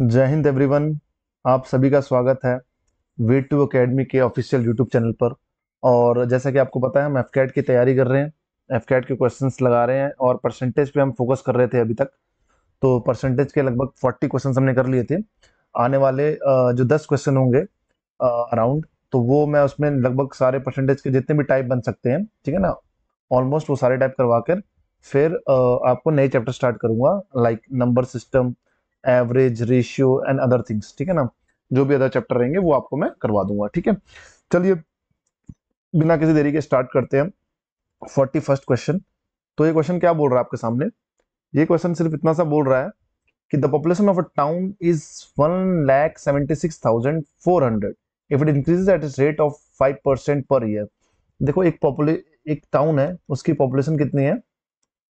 जय हिंद एवरीवन आप सभी का स्वागत है वी टू अकेडमी के ऑफिशियल यूट्यूब चैनल पर और जैसा कि आपको पता है हम एफ की तैयारी कर रहे हैं एफ के क्वेश्चंस लगा रहे हैं और परसेंटेज पे हम फोकस कर रहे थे अभी तक तो परसेंटेज के लगभग 40 क्वेश्चंस हमने कर लिए थे आने वाले जो 10 क्वेश्चन होंगे अराउंड तो वो मैं उसमें लगभग सारे परसेंटेज के जितने भी टाइप बन सकते हैं ठीक है ना ऑलमोस्ट वो सारे टाइप करवा कर फिर आपको नए चैप्टर स्टार्ट करूँगा like number system average ratio and other things ठीक है ना जो भी अदर चैप्टर रहेंगे वो आपको मैं करवा दूंगा ठीक है चलिए बिना किसी देरी के स्टार्ट करते हैं फोर्टी फर्स्ट क्वेश्चन तो ये क्वेश्चन क्या बोल रहा है आपके सामने ये क्वेश्चन सिर्फ इतना सा बोल रहा है कि the population of a town is one lakh seventy six thousand four hundred if it increase at rate of five percent per year देखो एक पॉपुले एक टाउन है उसकी पॉपुलेशन कितनी है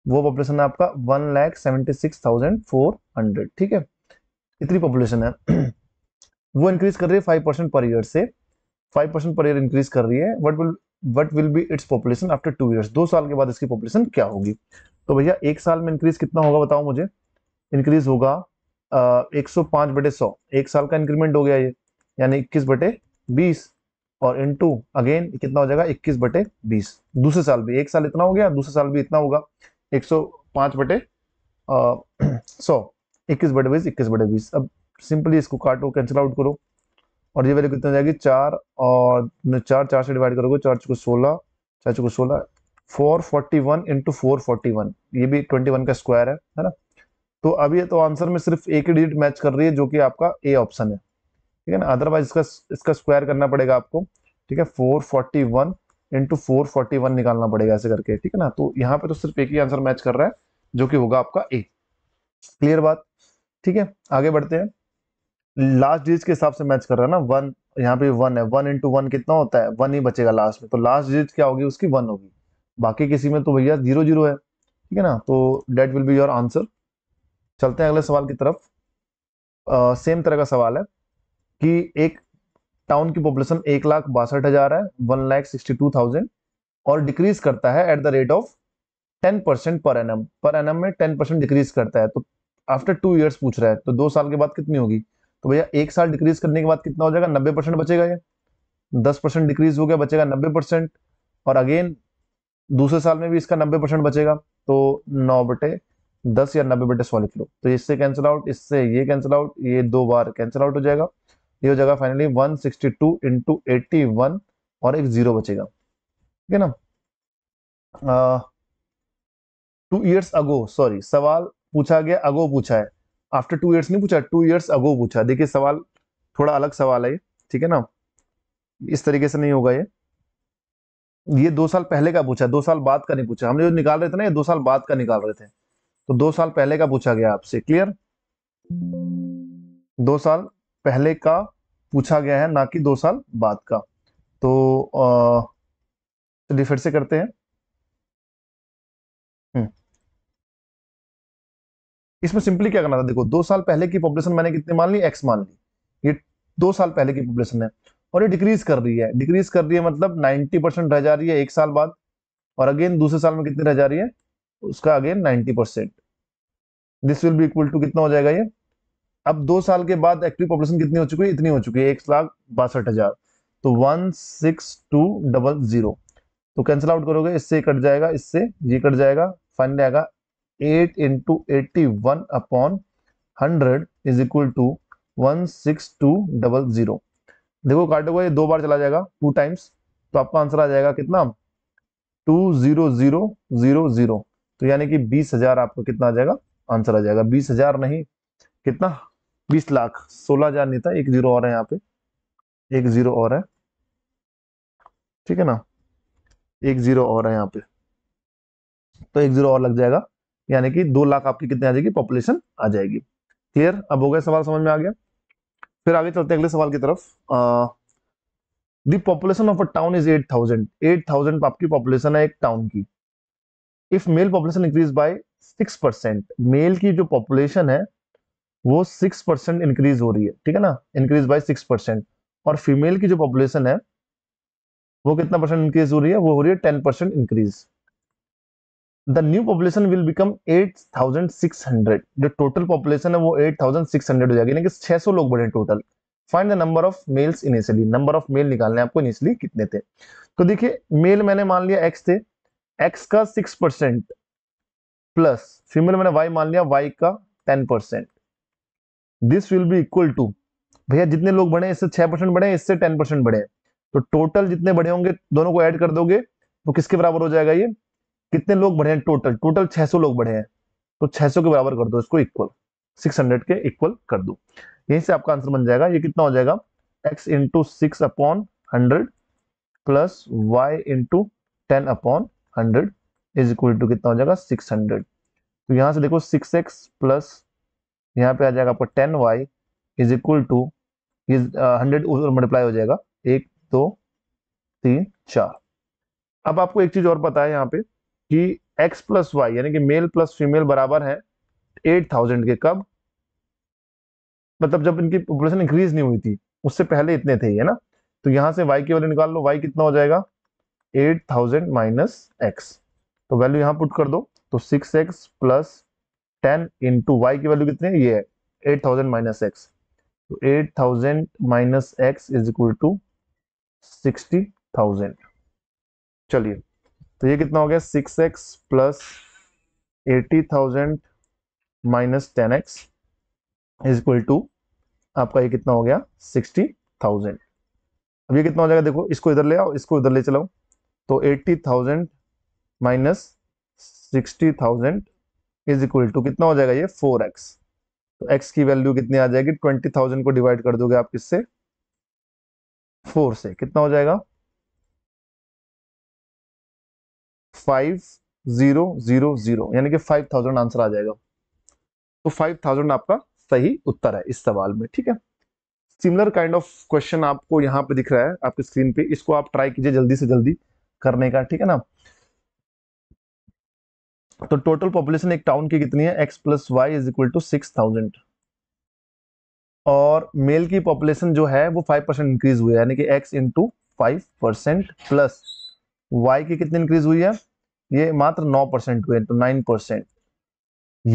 वो पॉपुलेशन है आपका one lakh seventy six thousand four hundred ठीक है इतनी पॉपुलेशन है वो इंक्रीज कर रही है फाइव परसेंट पर ईयर से five percent per year increase कर रही है what will what will be its population after two years दो साल के बाद इसकी पॉपुलेशन क्या होगी तो भैया एक साल में इंक्रीज कितना होगा बताओ मुझे इंक्रीज होगा एक सौ पाँच बटे सौ एक साल का इंक्रीमेंट हो गया ये यानी इक्कीस बटे बीस और इन टू अगेन कितना हो जाएगा इक्कीस बटे बीस दूसरे साल भी एक साल इतना हो गया दूसरे साल भी इतना होगा एक सौ बटे सौ इक्कीस बटे बीस इक्कीस बटे बीस अब सिंपली इसको काटो कैंसिल आउट करो और ये वैल्यू कितना जाएगी चार और चार चार से डिवाइड करोगे चार चुको सोलह चार चुको सोलह four forty one into four forty one ये भी ट्वेंटी वन का स्क्वायर है है ना तो अभी तो आंसर में सिर्फ एक ही डिजिट मैच कर रही है जो कि आपका ए ऑप्शन है ठीक है ना अदरवाइज इसका इसका स्क्वायर करना पड़ेगा आपको ठीक है four forty one into four forty one निकालना पड़ेगा ऐसे करके ठीक है ना तो यहाँ पे तो सिर्फ एक ही आंसर मैच कर रहा है जो कि होगा आपका ए क्लियर बात ठीक है आगे बढ़ते हैं लास्ट डिजिट के हिसाब से मैच कर रहा है ना वन यहाँ पे वन है वन इंटू वन कितना होता है वन ही बचेगा लास्ट में तो लास्ट डिजिट क्या होगी उसकी वन होगी बाकी किसी में तो भैया जीरो जीरो है ठीक है ना तो that will be your answer चलते हैं अगले सवाल की तरफ सेम तरह का सवाल है कि एक टाउन की पॉपुलेशन एक लाख बासठ हजार है one lakh sixty two thousand और डिक्रीज करता है at the rate of ten percent per annum per annum में टेन परसेंट डिक्रीज करता है तो आफ्टर टू ईयर्स पूछ रहा है तो दो साल के बाद कितनी होगी तो भैया एक साल डिक्रीज करने के बाद कितना हो जाएगा नब्बे परसेंट बचेगा ये दस परसेंट डिक्रीज हो गया बचेगा नब्बे परसेंट और अगेन दूसरे साल में भी इसका नब्बे परसेंट बचेगा तो नौ बटे दस या नब्बे बटे सॉलिफ्लो तो इससे कैंसिल आउट इससे ये कैंसिल आउट ये दो बार कैंसिल आउट हो जाएगा ये हो जाएगा finally 162 sixty two into eighty one और एक जीरो बचेगा ठीक है ना टू ईयर्स अगो सॉरी सवाल पूछा गया अगो पूछा है आफ्टर टू ईयर्स नहीं पूछा टू ईयर्स अगो पूछा देखिए सवाल थोड़ा अलग सवाल है ठीक है ना इस तरीके से नहीं होगा ये ये दो साल पहले का पूछा दो साल बाद का नहीं पूछा हम जो निकाल रहे थे ना ये दो साल बाद का निकाल रहे थे तो दो साल पहले का पूछा गया आपसे क्लियर दो साल पहले का पूछा गया है ना कि दो साल बाद का तो चलिए फिर से करते हैं हम्म। इसमें सिंपली क्या करना था देखो दो साल पहले की पॉपुलेशन मैंने कितनी मान ली एक्स मान ली ये दो साल पहले की पॉपुलेशन है और ये डिक्रीज कर रही है डिक्रीज कर रही है मतलब 90 परसेंट रह जा रही है एक साल बाद और अगेन दूसरे साल में कितनी रह जा रही है उसका again 90 percent this will be equal to कितना हो जाएगा ये अब दो साल के बाद एक्टिव पॉपुलेशन कितनी हो चुकी है इतनी हो चुकी है एक लाख बासठ हजार तो one six two double zero तो कैंसिल आउट करोगे इससे कट जाएगा इससे ये कट जाएगा फाइनली आएगा eight into eighty one upon hundred is equal to one six two double zero देखो काटोगे ये दो बार चला जाएगा टू टाइम्स तो आपका आंसर आ जाएगा कितना two zero zero zero zero तो यानी कि बीस हजार आपका कितना आ जाएगा आंसर आ जाएगा बीस हजार नहीं कितना बीस लाख सोलह हजार नहीं था एक जीरो और है यहाँ पे एक जीरो और है ठीक है ना एक जीरो और है यहाँ पे तो एक जीरो और लग जाएगा यानी कि दो लाख आपकी कितनी आ जाएगी पॉपुलेशन आ जाएगी क्लियर अब हो गया सवाल समझ में आ गया फिर आगे चलते हैं अगले सवाल की तरफ दॉपुलेशन population of a town is eight thousand eight thousand आपकी पॉपुलेशन है एक टाउन की if male population increase by six percent male की जो पॉपुलेशन है वो सिक्स परसेंट इंक्रीज हो रही है ठीक है ना इंक्रीज बाय सिक्स परसेंट और फीमेल की जो पॉपुलेशन है वो कितना परसेंट इंक्रीज हो रही है वो हो रही है ten percent increase the new population will become eight thousand six hundred जो टोटल पॉपुलेशन है वो एट थाउजेंड सिक्स हंड्रेड हो जाएगी यानी कि छह सौ लोग बढ़े total find the number of males initially number of male निकालने हैं आपको इनिशियली कितने थे तो देखिए मेल मैंने मान लिया एक्स थे एक्स का सिक्स परसेंट प्लस फीमेल मैंने वाई मान लिया वाई का ten percent this will be equal to भैया जितने लोग बढ़े इससे छह परसेंट बढ़े इससे टेन परसेंट बढ़े तो टोटल जितने बढ़े होंगे दोनों को ऐड कर दोगे तो किसके बराबर हो जाएगा ये कितने लोग बढ़े हैं टोटल टोटल 600 लोग बढ़े हैं तो 600 के बराबर कर दो इसको इक्वल 600 के इक्वल कर दो यहीं से आपका आंसर बन जाएगा ये कितना हो जाएगा x into six upon hundred plus y into ten upon hundred is equal to कितना हो जाएगा सिक्स हंड्रेड तो यहां से देखो सिक्स एक्स प्लस यहाँ पे आ जाएगा आपका ten y is equal to is hundred उधर मल्टीप्लाई हो जाएगा एक दो तीन चार अब आपको एक चीज और पता है यहाँ पे कि एक्स प्लस वाई यानी कि मेल प्लस फीमेल बराबर है एट थाउजेंड के कब मतलब जब इनकी पॉपुलेशन इंक्रीज नहीं हुई थी उससे पहले इतने थे है ना तो यहाँ से वाई की वाले निकाल लो वाई कितना हो जाएगा एट थाउजेंड माइनस एक्स तो वैल्यू यहाँ पुट कर दो तो six x plus ten into y की वैल्यू कितनी है ये है एट थाउजेंड माइनस एक्स तो eight thousand minus x is equal to sixty thousand चलिए तो ये कितना हो गया six x plus eighty thousand minus ten x is equal to आपका ये कितना हो गया सिक्सटी थाउजेंड अब ये कितना हो जाएगा देखो इसको इधर ले आओ इसको इधर ले चलाओ तो eighty thousand minus sixty thousand is equal to कितना हो जाएगा ये फोर एक्स तो एक्स की वैल्यू कितनी आ जाएगी ट्वेंटी थाउजेंड को डिवाइड कर दोगे आप किससे फोर से कितना हो जाएगा फाइव जीरो जीरो जीरो यानी कि फाइव थाउजेंड आंसर आ जाएगा तो फाइव थाउजेंड आपका सही उत्तर है इस सवाल में ठीक है सिमिलर काइंड ऑफ क्वेश्चन आपको यहां पे दिख रहा है आपके स्क्रीन पे इसको आप ट्राई कीजिए जल्दी से जल्दी करने का ठीक है ना तो टोटल पॉपुलेशन एक टाउन की कितनी है x plus y is equal to six thousand और मेल की पॉपुलेशन जो है वो फाइव परसेंट इंक्रीज हुई है यानी कि x into five percent plus y की कितनी इंक्रीज हुई है ये मात्र नौ परसेंट हुए तो नाइन परसेंट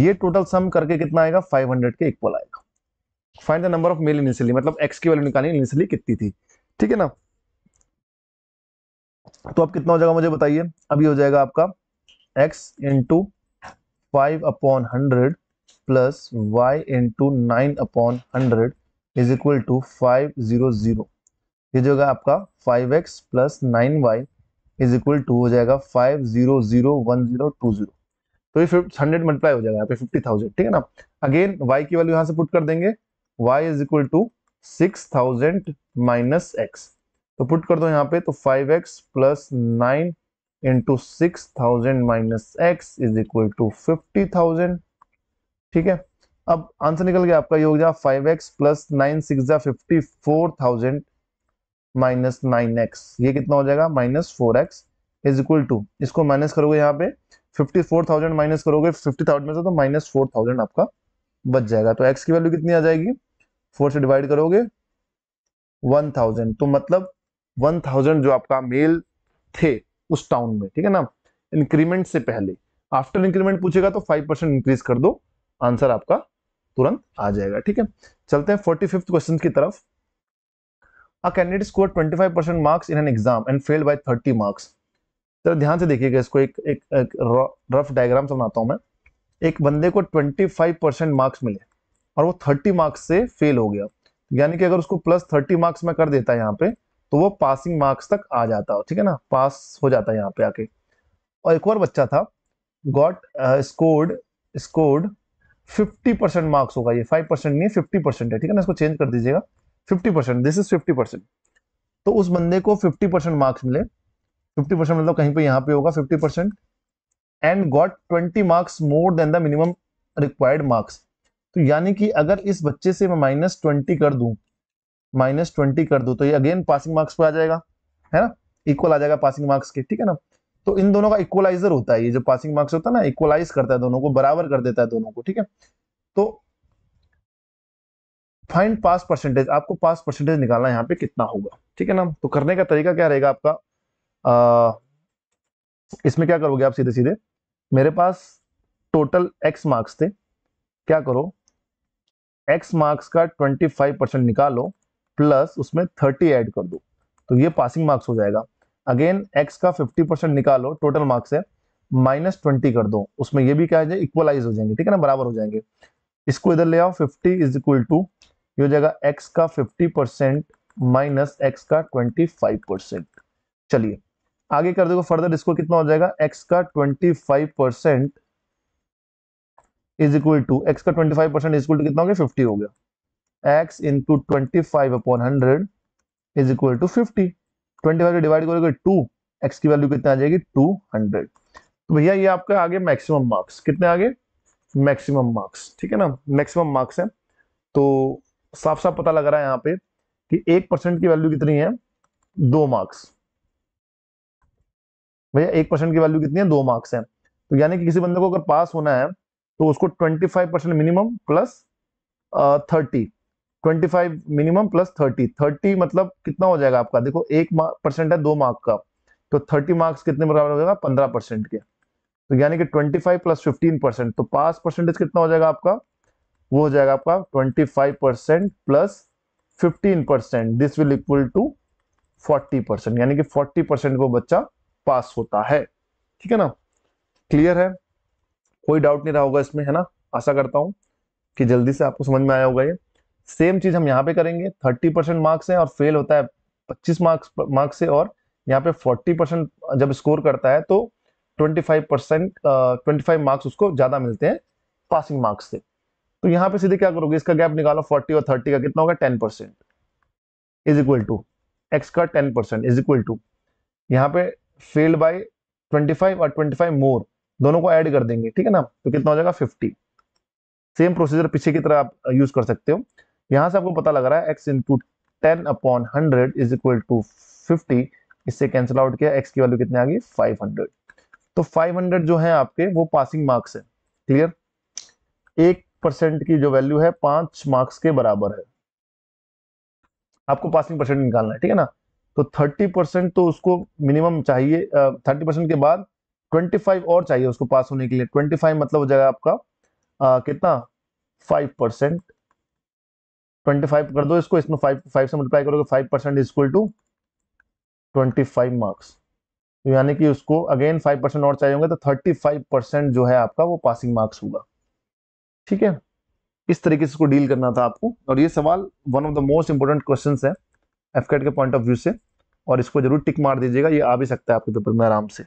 ये टोटल सम करके कितना आएगा फाइव हंड्रेड के इक्वल आएगा find the number of male initially मतलब एक्स की वैल्यू निकालनी इनिशियली कितनी थी ठीक है ना तो अब कितना हो जाएगा मुझे बताइए अभी हो जाएगा आपका x into five upon hundred plus y into nine upon hundred is equal to five zero zero ये जो होगा आपका five x plus nine y is equal to हो जाएगा five zero zero one zero two zero तो ये फिफ्ट hundred multiply हो जाएगा यहाँ पे फिफ्टी थाउजेंड ठीक है ना अगेन वाई की वैल्यू यहाँ से पुट कर देंगे y is equal to six thousand minus x तो पुट कर दो यहाँ पे तो five x plus nine into six thousand minus x is equal to fifty thousand ठीक है अब आंसर निकल गया आपका ये हो गया five x plus nine six fifty four thousand minus nine x ये कितना हो जाएगा minus four x is equal to इसको माइनस करोगे यहाँ पे फिफ्टी फोर थाउजेंड माइनस करोगे फिफ्टी थाउजेंड में से तो माइनस फोर थाउजेंड आपका बच जाएगा तो एक्स की वैल्यू कितनी आ जाएगी फोर से डिवाइड करोगे वन थाउजेंड तो मतलब वन थाउजेंड जो आपका मेल थे उस टाउन में ठीक है ना इंक्रीमेंट से पहले आफ्टर इंक्रीमेंट पूछेगा तो फाइव परसेंट इंक्रीज कर दो आंसर आपका तुरंत आ जाएगा ठीक है चलते हैं फोर्टी फिफ्थ क्वेश्चन की तरफ a candidate score twenty five percent marks in an exam and failed by thirty marks जरा ध्यान से देखिएगा इसको एक एक, एक रफ डायग्राम समझाता हूँ मैं एक बंदे को ट्वेंटी फाइव परसेंट मार्क्स मिले और वो थर्टी मार्क्स से फेल हो गया यानी कि अगर उसको प्लस थर्टी मार्क्स में कर देता है यहाँ पे तो वो पासिंग मार्क्स तक आ जाता हो ठीक है ना पास हो जाता है यहाँ पे आके और एक और बच्चा था got scored scored 50 percent marks होगा ये 5 परसेंट नहीं 50 परसेंट है ठीक है ना इसको चेंज कर दीजिएगा 50 परसेंट दिस इज 50 परसेंट तो उस बंदे को 50 परसेंट मार्क्स मिले 50 परसेंट मतलब कहीं पे यहाँ पे होगा 50 percent and got 20 marks more than the minimum required marks तो यानी कि अगर इस बच्चे से मैं माइनस ट्वेंटी कर दूं माइनस ट्वेंटी कर दो तो ये अगेन पासिंग मार्क्स पे आ जाएगा है ना इक्वल आ जाएगा पासिंग मार्क्स के ठीक है ना तो इन दोनों का इक्वलाइजर होता है ये जो पासिंग मार्क्स होता है ना इक्वलाइज करता है दोनों को बराबर कर देता है दोनों को ठीक है तो फाइंड पास परसेंटेज आपको पास परसेंटेज निकालना यहाँ पे कितना होगा ठीक है ना तो करने का तरीका क्या रहेगा आपका आ, इसमें क्या करोगे आप सीधे सीधे मेरे पास टोटल एक्स मार्क्स थे क्या करो एक्स मार्क्स का ट्वेंटी फाइव परसेंट निकालो प्लस उसमें थर्टी ऐड कर दो तो ये पासिंग मार्क्स हो जाएगा अगेन एक्स का फिफ्टी परसेंट निकालो टोटल मार्क्स है माइनस ट्वेंटी कर दो उसमें ये भी क्या है इक्वलाइज हो जाएंगे ठीक है ना बराबर हो जाएंगे इसको इधर ले आओ फिफ्टी इज इक्वल टू ये हो जाएगा एक्स का फिफ्टी परसेंट माइनस एक्स का ट्वेंटी फाइव परसेंट चलिए आगे कर दोगे फर्दर इसको कितना हो जाएगा एक्स का twenty five percent is equal to x का twenty five percent is equal to कितना हो गया फिफ्टी हो गया x into 25 upon 100 is equal to 50 25 twenty five divide करोगे टू एक्स की वैल्यू कितनी आ जाएगी 200 तो भैया ये आपका आगे मैक्सिमम मार्क्स कितने आगे मैक्सिमम मार्क्स ठीक है ना मैक्सिमम मार्क्स है तो साफ साफ पता लग रहा है यहाँ पे कि एक परसेंट की वैल्यू कितनी है दो मार्क्स भैया एक परसेंट की वैल्यू कितनी है दो मार्क्स है तो यानी कि किसी बंदे को अगर पास होना है तो उसको twenty five percent minimum plus thirty twenty five minimum plus thirty thirty मतलब कितना हो जाएगा आपका देखो एक परसेंट है दो मार्क का तो थर्टी मार्क्स कितने बराबर हो जाएगा पंद्रह परसेंट के तो यानी कि twenty five plus fifteen percent तो पास परसेंटेज कितना हो जाएगा आपका वो हो जाएगा आपका twenty five percent plus fifteen percent this will equal to forty percent यानी कि फोर्टी परसेंट को बच्चा पास होता है ठीक है ना क्लियर है कोई डाउट नहीं रहा होगा इसमें है ना आशा करता हूं कि जल्दी से आपको समझ में आया होगा ये सेम चीज हम यहाँ पे करेंगे थर्टी परसेंट मार्क्स है और फेल होता है पच्चीस मार्क्स मार्क्स से और यहाँ पे फोर्टी परसेंट जब स्कोर करता है तो twenty five percent twenty five marks उसको ज्यादा मिलते हैं पासिंग मार्क्स से तो यहाँ पे सीधे क्या करोगे इसका गैप निकालो फोर्टी और थर्टी का कितना होगा ten percent is equal to x का ten percent is equal to यहाँ पे फेल्ड बाई ट्वेंटी फाइव और ट्वेंटी फाइव मोर दोनों को ऐड कर देंगे ठीक है ना तो कितना हो जाएगा फिफ्टी सेम प्रोसीजर पीछे की तरह आप यूज कर सकते हो यहां से आपको पता लग रहा है x into ten upon hundred is equal to fifty इससे कैंसिल आउट किया एक्स की वैल्यू कितनी आ गई फाइव हंड्रेड तो फाइव हंड्रेड जो है आपके वो पासिंग मार्क्स है क्लियर एक परसेंट की जो वैल्यू है पांच मार्क्स के बराबर है आपको पासिंग परसेंट निकालना है ठीक है ना तो थर्टी परसेंट तो उसको मिनिमम चाहिए थर्टी परसेंट के बाद ट्वेंटी फाइव और चाहिए उसको पास होने के लिए ट्वेंटी फाइव मतलब हो जाएगा आपका आ, कितना फाइव परसेंट ट्वेंटी फाइव कर दो इसको इसमें फाइव फाइव से मल्टीप्लाई करोगे five percent is equal to twenty five marks तो यानी कि उसको अगेन फाइव परसेंट और चाहिए होंगे तो थर्टी फाइव परसेंट जो है आपका वो पासिंग मार्क्स होगा ठीक है इस तरीके से इसको डील करना था आपको और ये सवाल one of the most important question है एफ के पॉइंट ऑफ व्यू से और इसको जरूर टिक मार दीजिएगा ये आ भी सकता है आपके पेपर में आराम से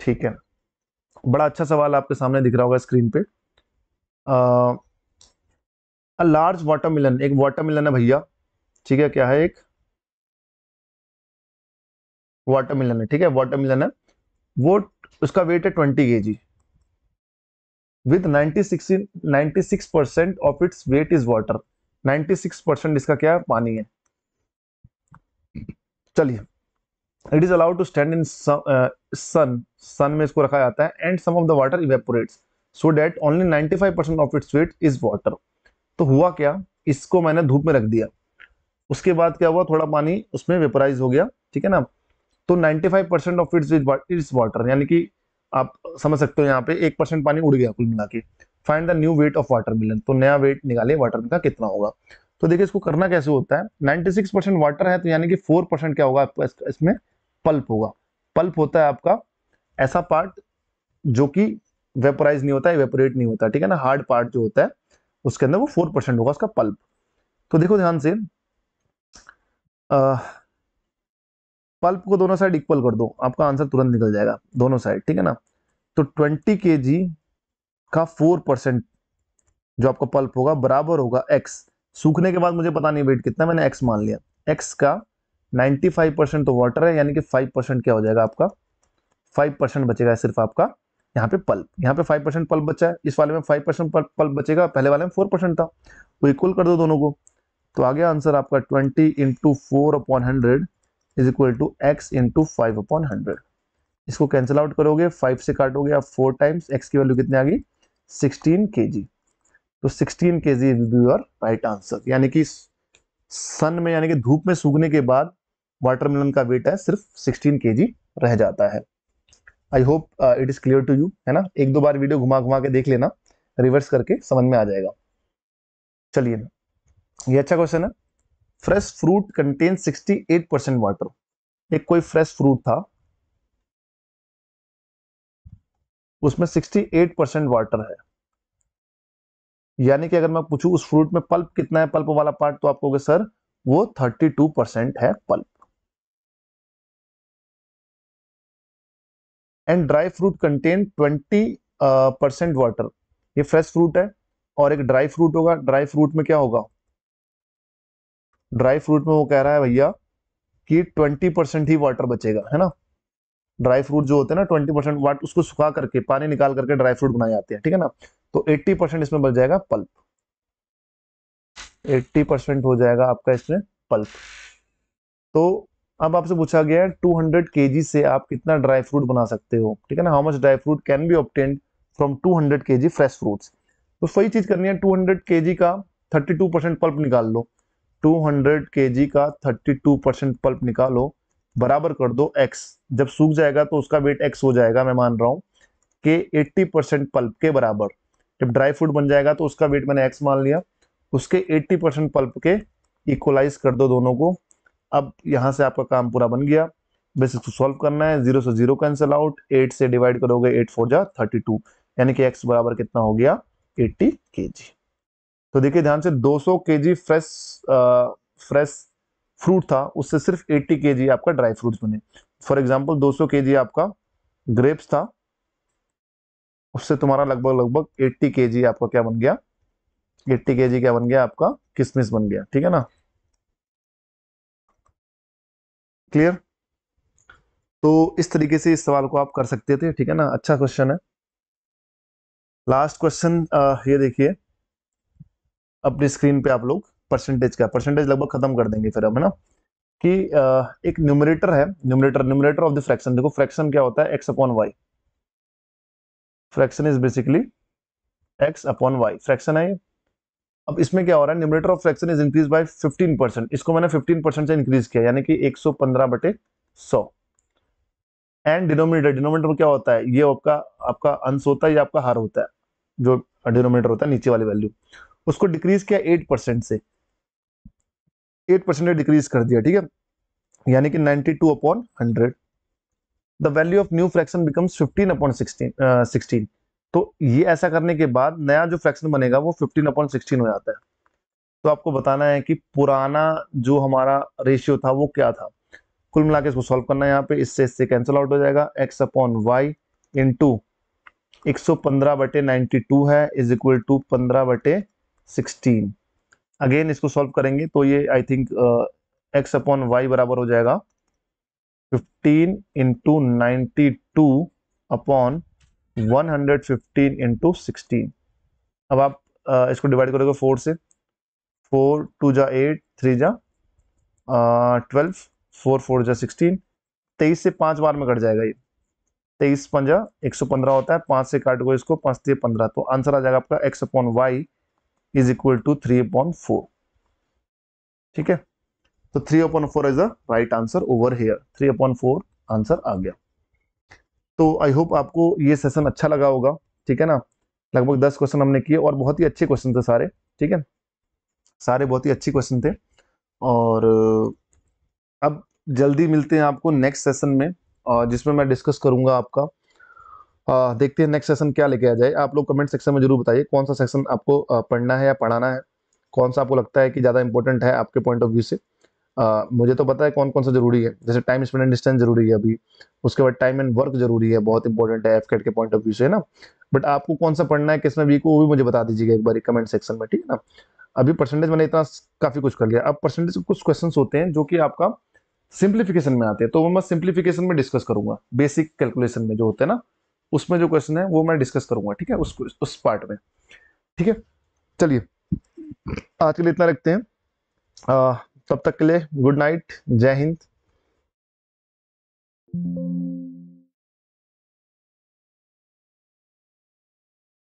ठीक है बड़ा अच्छा सवाल आपके सामने दिख रहा होगा स्क्रीन पे अ लार्ज वाटरमेलन एक वाटरमेलन है भैया ठीक है क्या है एक वाटरमेलन है ठीक है वाटरमेलन है वो उसका वेट है twenty K G with ninety six percent of its weight is water ninety six percent इसका क्या है पानी है चलिए it is allowed to stand in sun sun में इसको रखा जाता है and some of the water evaporates so that only 95% of its weight is water तो हुआ क्या इसको मैंने धूप में रख दिया उसके बाद क्या हुआ थोड़ा पानी उसमें वेपराइज हो गया ठीक है ना तो 95 percent of its its water यानी कि आप समझ सकते हो यहाँ पे एक परसेंट पानी उड़ गया कुल मिला के find the new weight of watermelon तो नया वेट निकाले वाटर का कितना होगा तो देखिए इसको करना कैसे होता है 96 परसेंट वाटर है तो यानी कि 4 परसेंट क्या होगा आपका इसमें पल्प होगा पल्प होता है आपका ऐसा पार्ट जो कि वेपराइज नहीं होता है वेपोरेट नहीं होता ठीक है ना हार्ड पार्ट जो होता है उसके अंदर वो फोर परसेंट होगा उसका पल्प तो देखो ध्यान से आ, पल्प को दोनों साइड इक्वल कर दो आपका आंसर तुरंत निकल जाएगा दोनों साइड ठीक है ना तो ट्वेंटी के का फोर परसेंट जो आपका पल्प होगा बराबर होगा एक्स सूखने के बाद मुझे पता नहीं वेट कितना मैंने एक्स मान लिया एक्स का 95 परसेंट तो वाटर है यानी कि 5 परसेंट क्या हो जाएगा आपका 5 परसेंट बचेगा सिर्फ आपका यहाँ पे पल्प यहाँ पे फाइव परसेंट पल्प बचा है इस वाले में फाइव परसेंट पल्प बचेगा पहले वाले में फोर परसेंट था वो इक्वल कर दो दोनों को तो आ गया आंसर आपका twenty into four upon hundred is equal to x into five upon hundred इसको कैंसिल आउट करोगे फाइव से काटोगे आप फोर टाइम्स एक्स की वैल्यू कितनी आ गई सिक्सटीन के जी तो sixteen K G will be your right answer यानी कि सन में यानी कि धूप में सूखने के बाद वाटरमेलन का वेट है सिर्फ सिक्सटीन के जी रह जाता है I hope it is clear to you है ना एक दो बार वीडियो घुमा घुमा के देख लेना रिवर्स करके समझ में आ जाएगा चलिए ना ये अच्छा क्वेश्चन है fresh fruit contain 68 percent water एक कोई फ्रेश फ्रूट था उसमें 68 परसेंट वाटर है यानी कि अगर मैं पूछूं उस फ्रूट में पल्प कितना है पल्प वाला पार्ट तो आप कहोगे सर वो 32 परसेंट है pulp and dry fruit contain 20 percent water ये फ्रेश फ्रूट है और एक ड्राई फ्रूट होगा ड्राई फ्रूट में क्या होगा ड्राई फ्रूट में वो कह रहा है भैया कि 20 परसेंट ही वाटर बचेगा है ना ड्राई फ्रूट जो होते हैं ना 20 परसेंट वाटर उसको सुखा करके पानी निकाल करके ड्राई फ्रूट बनाए जाते हैं ठीक है ना तो 80 परसेंट इसमें बच जाएगा पल्प 80 परसेंट हो जाएगा आपका इसमें पल्प तो अब आपसे पूछा गया है के जी से आप कितना ड्राई फ्रूट बना सकते हो ठीक है ना how much dry fruit can be obtained from 200 kg fresh fruit तो सही चीज करनी है टू kg का 32 परसेंट पल्प निकाल लो 200 kg का 32 परसेंट पल्प निकालो बराबर कर दो x जब सूख जाएगा तो उसका वेट x हो जाएगा मैं मान रहा हूँ के 80 परसेंट पल्प के बराबर जब ड्राई फ्रूट बन जाएगा तो उसका वेट मैंने x मान लिया उसके 80 परसेंट पल्प के इक्वलाइज कर दो दोनों को अब यहाँ से आपका काम पूरा बन गया बेसिक्स को सॉल्व करना है जीरो से जीरो कैंसिल आउट एट से डिवाइड करोगे एट फोर जा थर्टी टू यानी कि एक्स बराबर कितना हो गया एट्टी के जी तो देखिए ध्यान से दो सौ के जी फ्रेश फ्रेश फ्रूट था उससे सिर्फ एट्टी के जी आपका ड्राई फ्रूट बने फॉर एग्जाम्पल दो सौ के जी आपका ग्रेप्स था उससे तुम्हारा लगभग लगभग 80 के जी आपका क्या बन गया 80 के जी क्या बन गया आपका किसमिस बन गया ठीक है ना क्लियर तो इस तरीके से इस सवाल को आप कर सकते थे ठीक है ना अच्छा क्वेश्चन है लास्ट क्वेश्चन ये देखिए अपनी स्क्रीन पे आप लोग परसेंटेज का परसेंटेज लगभग खत्म कर देंगे फिर अब है ना कि आ, एक न्यूमरेटर है numerator numerator of the fraction देखो फ्रैक्शन क्या होता है x upon y fraction is basically x upon y fraction है ये अब इसमें क्या हो रहा है numerator of fraction is increase by 15 percent इसको मैंने 15 परसेंट से इंक्रीज किया यानी कि 115 सौ पंद्रह बटे सौ एंड डिनोमिनेटर डिनोमिनेटर क्या होता है ये आपका आपका अंश होता है या आपका हार होता है जो डिनोमिनेटर होता है नीचे वाली वैल्यू उसको डिक्रीज किया एट से एट परसेंट डिक्रीज कर दिया ठीक है यानी कि ninety two upon hundred the value of new fraction becomes fifteen upon sixteen sixteen तो ये ऐसा करने के बाद नया जो फ्रैक्शन बनेगा वो फिफ्टीन अपॉन सिक्सटीन हो जाता है तो आपको बताना है कि पुराना जो हमारा रेशियो था वो क्या था कुल मिला के इसको सॉल्व करना है यहाँ पे इससे इससे कैंसिल आउट हो जाएगा x upon y into एक सौ पंद्रह बटे नाइनटी टू है इज इक्वल टू पंद्रह बटे सिक्सटीन अगेन इसको सॉल्व करेंगे तो ये I think x upon y बराबर हो जाएगा fifteen into ninety two upon 115 hundred fifteen into sixteen अब आप आ, इसको डिवाइड करोगे फोर से फोर टू जा एट थ्री जा ट्वेल्व फोर फोर जा सिक्सटीन तेईस से पांच बार में कट जाएगा ये तेईस पंजा एक सौ पंद्रह होता है पांच से काट गए इसको पांच से पंद्रह तो आंसर आ जाएगा आपका x upon y is equal to three upon four ठीक है तो three upon four is the right answer over here three upon four answer आ गया तो आई होप आपको ये सेशन अच्छा लगा होगा ठीक है ना लगभग दस क्वेश्चन हमने किए और बहुत ही अच्छे क्वेश्चन थे सारे ठीक है सारे बहुत ही अच्छे क्वेश्चन थे और अब जल्दी मिलते हैं आपको नेक्स्ट सेशन में जिसमें मैं डिस्कस करूंगा आपका आ, देखते हैं नेक्स्ट सेशन क्या लेके आ जाए आप लोग कमेंट सेक्शन में जरूर बताइए कौन सा सेक्शन आपको पढ़ना है या पढ़ाना है कौन सा आपको लगता है कि ज़्यादा इंपॉर्टेंट है आपके पॉइंट ऑफ व्यू से आ, मुझे तो पता है कौन कौन सा जरूरी है जैसे टाइम स्पेंड एंड डिस्टेंस जरूरी है अभी उसके बाद टाइम एंड वर्क जरूरी है बहुत इंपॉर्टेंट है एफकेट के पॉइंट ऑफ व्यू से ना बट आपको कौन सा पढ़ना है किसमें वीक वो भी मुझे बता दीजिएगा एक बार कमेंट सेक्शन में ठीक है ना अभी परसेंटेज मैंने इतना काफ़ी कुछ कर लिया अब परसेंटेज कुछ क्वेश्चन होते हैं जो कि आपका सिंप्लीफिकेशन में आते हैं तो वो मैं सिंप्लीफिकेशन में डिस्कस करूंगा बेसिक कैलकुलेशन में जो होते हैं ना उसमें जो क्वेश्चन है वो मैं डिस्कस करूंगा ठीक है उस उस पार्ट में ठीक है चलिए आज के लिए इतना रखते हैं तब तक के लिए गुड नाइट जय हिंद